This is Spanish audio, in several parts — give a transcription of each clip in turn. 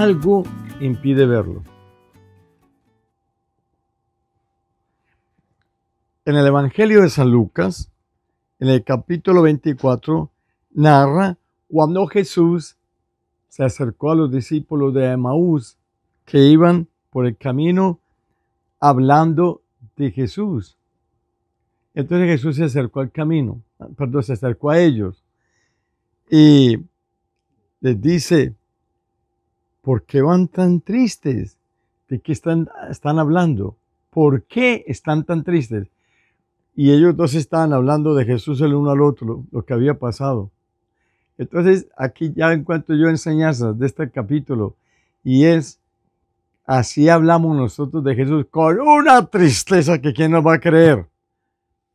algo impide verlo. En el Evangelio de San Lucas, en el capítulo 24, narra cuando Jesús se acercó a los discípulos de Emaús que iban por el camino hablando de Jesús. Entonces Jesús se acercó al camino, perdón, se acercó a ellos y les dice, ¿Por qué van tan tristes? ¿De qué están, están hablando? ¿Por qué están tan tristes? Y ellos dos estaban hablando de Jesús el uno al otro, lo, que había pasado. Entonces, aquí ya encuentro yo enseñanzas de este capítulo, y es, así hablamos nosotros de Jesús, con una tristeza que quién nos va a creer.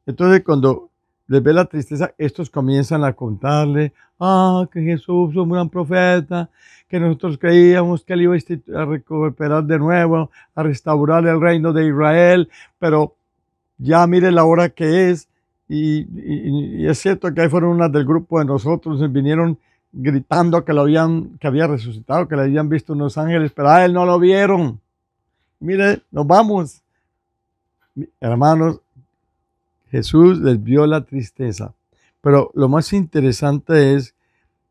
Entonces, cuando les ve la tristeza, estos comienzan a contarle, ah, que Jesús es un gran profeta, que nosotros creíamos que él iba a recuperar de nuevo, a restaurar el reino de Israel, pero ya mire la hora que es, y, es cierto que ahí fueron unas del grupo de nosotros, vinieron gritando que lo habían, que había resucitado, que le habían visto unos ángeles, pero a él no lo vieron. Mire, nos vamos. Hermanos, Jesús les vio la tristeza. Pero lo más interesante es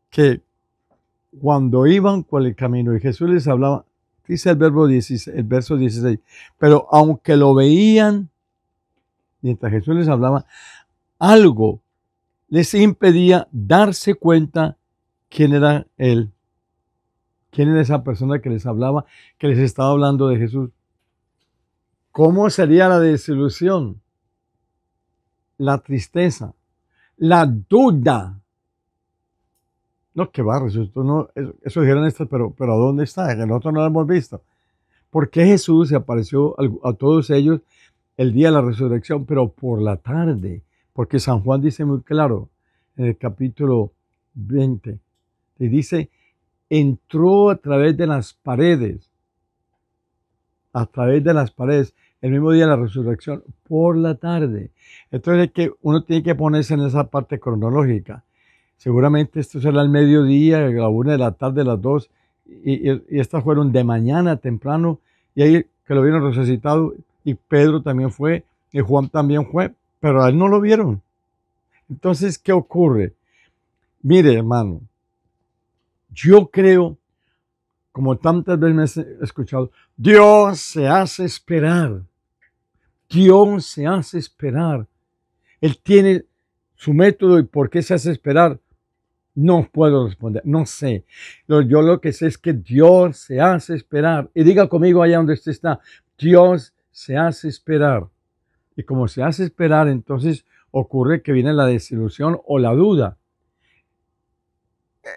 que cuando iban por el camino y Jesús les hablaba, dice el, 16, el verso 16, pero aunque lo veían, mientras Jesús les hablaba, algo les impedía darse cuenta quién era Él, quién era esa persona que les hablaba, que les estaba hablando de Jesús. ¿Cómo sería la desilusión? la tristeza, la duda. No, qué barro, eso, eso, dijeron estos, pero, pero dónde está? Que nosotros no lo hemos visto. ¿Por qué Jesús se apareció a, todos ellos el día de la resurrección, pero por la tarde? Porque San Juan dice muy claro en el capítulo 20, y dice, entró a través de las paredes, a través de las paredes el mismo día de la resurrección, por la tarde. Entonces es que uno tiene que ponerse en esa parte cronológica. Seguramente esto será el mediodía, a la una de la tarde, a las dos, y, estas fueron de mañana temprano, y ahí que lo vieron resucitado, y Pedro también fue, y Juan también fue, pero a él no lo vieron. Entonces, ¿qué ocurre? Mire, hermano, yo creo como tantas veces he escuchado, Dios se hace esperar. Dios se hace esperar. Él tiene su método y por qué se hace esperar. No puedo responder, no sé. Yo lo que sé es que Dios se hace esperar. Y diga conmigo allá donde usted está, Dios se hace esperar. Y como se hace esperar, entonces ocurre que viene la desilusión o la duda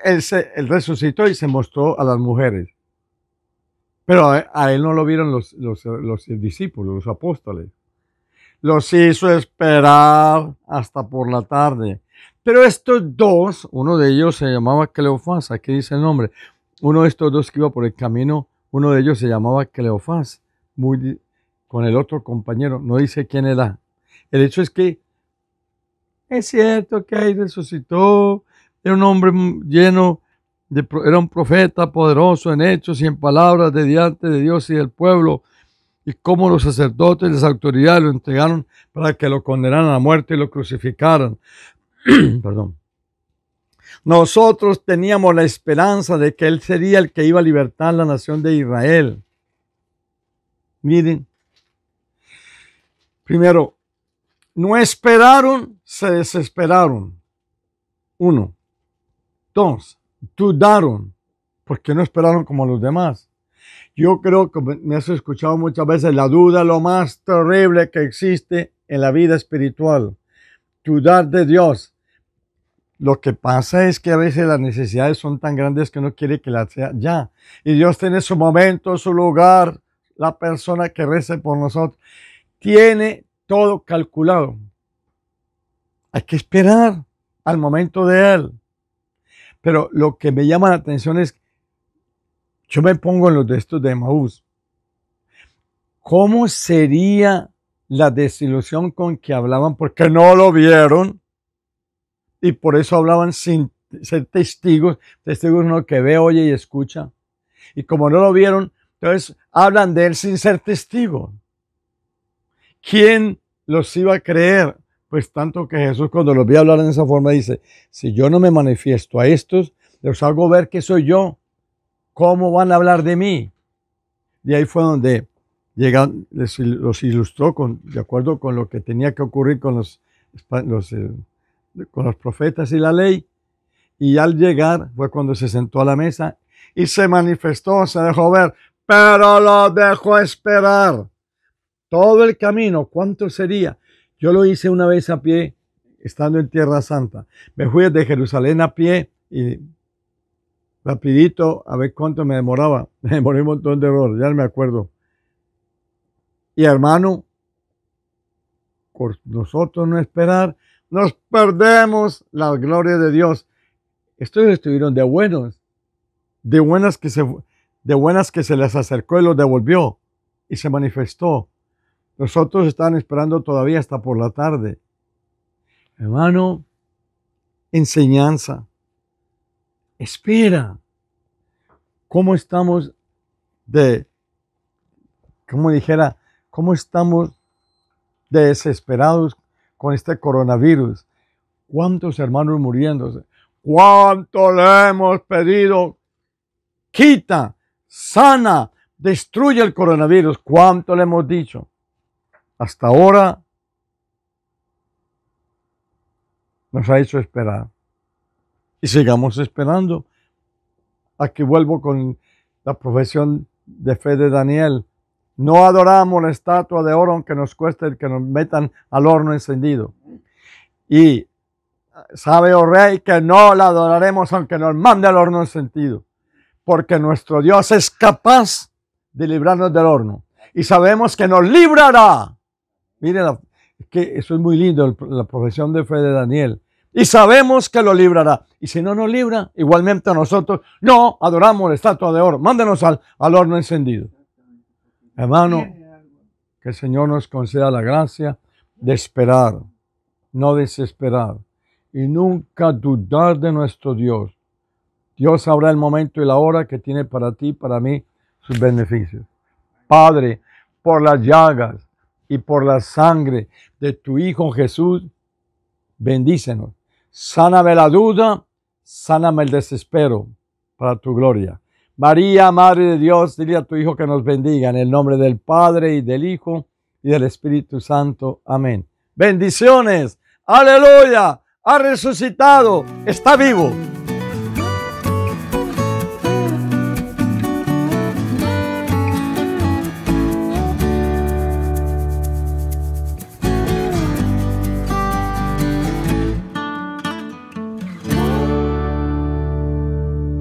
él, resucitó y se mostró a las mujeres. Pero a, él no lo vieron los, discípulos, los apóstoles. Los hizo esperar hasta por la tarde. Pero estos dos, uno de ellos se llamaba Cleofás, aquí dice el nombre. Uno de estos dos que iba por el camino, uno de ellos se llamaba Cleofás, con el otro compañero, no dice quién era. El hecho es que es cierto que ahí resucitó era un hombre lleno de, era un profeta poderoso en hechos y en palabras de diante de Dios y del pueblo, y como los sacerdotes y las autoridades lo entregaron para que lo condenaran a muerte y lo crucificaran. Perdón. Nosotros teníamos la esperanza de que Él sería el que iba a libertar la nación de Israel. Miren, primero, no esperaron, se desesperaron. Uno. Entonces, dudaron porque no esperaron como los demás. Yo creo que me has escuchado muchas veces la duda, lo más terrible que existe en la vida espiritual. Dudar de Dios. Lo que pasa es que a veces las necesidades son tan grandes que uno quiere que las sea ya. Y Dios tiene su momento, su lugar, la persona que reza por nosotros. Tiene todo calculado. Hay que esperar al momento de Él. Pero lo que me llama la atención es, yo me pongo en los de estos de Maús. ¿Cómo sería la desilusión con que hablaban porque no lo vieron? Y por eso hablaban sin ser testigos. Testigos uno que ve, oye y escucha. Y como no lo vieron, entonces hablan de él sin ser testigo. ¿Quién los iba a creer? Pues tanto que Jesús cuando los vi hablar en esa forma dice, si yo no me manifiesto a estos, los hago ver que soy yo. ¿Cómo van a hablar de mí? Y ahí fue donde llegan, los ilustró con, de acuerdo con lo que tenía que ocurrir con los, eh, con los profetas y la ley. Y al llegar fue cuando se sentó a la mesa y se manifestó, se dejó ver, pero lo dejó esperar. Todo el camino, ¿cuánto sería? Yo lo hice una vez a pie, estando en Tierra Santa. Me fui de Jerusalén a pie y rapidito, a ver cuánto me demoraba. Me demoré un montón de horas, ya no me acuerdo. Y hermano, por nosotros no esperar, nos perdemos la gloria de Dios. Estos estuvieron de buenos, de buenas que se, de buenas que se les acercó y los devolvió y se manifestó. Los otros están esperando todavía hasta por la tarde. Hermano, enseñanza. Espera. ¿Cómo estamos de, como dijera, cómo estamos desesperados con este coronavirus? ¿Cuántos hermanos muriéndose? ¿Cuánto le hemos pedido? Quita, sana, destruye el coronavirus. ¿Cuánto le hemos dicho? hasta ahora nos ha hecho esperar. Y sigamos esperando. Aquí vuelvo con la profesión de fe de Daniel. No adoramos la estatua de oro aunque nos cueste que nos metan al horno encendido. Y sabe, oh rey, que no la adoraremos aunque nos mande al horno encendido. Porque nuestro Dios es capaz de librarnos del horno. Y sabemos que nos librará Miren, que eso es muy lindo, la profesión de fe de Daniel. Y sabemos que lo librará. Y si no nos libra, igualmente a nosotros no adoramos la estatua de oro. Mándenos al, horno encendido. Hermano, que el Señor nos conceda la gracia de esperar, no desesperar y nunca dudar de nuestro Dios. Dios sabrá el momento y la hora que tiene para ti, y para mí, sus beneficios. Padre, por las llagas y por la sangre de tu Hijo Jesús, bendícenos. Sáname la duda, sáname el desespero para tu gloria. María, Madre de Dios, dile a tu Hijo que nos bendiga en el nombre del Padre y del Hijo y del Espíritu Santo. Amén. Bendiciones. Aleluya. Ha resucitado. Está vivo.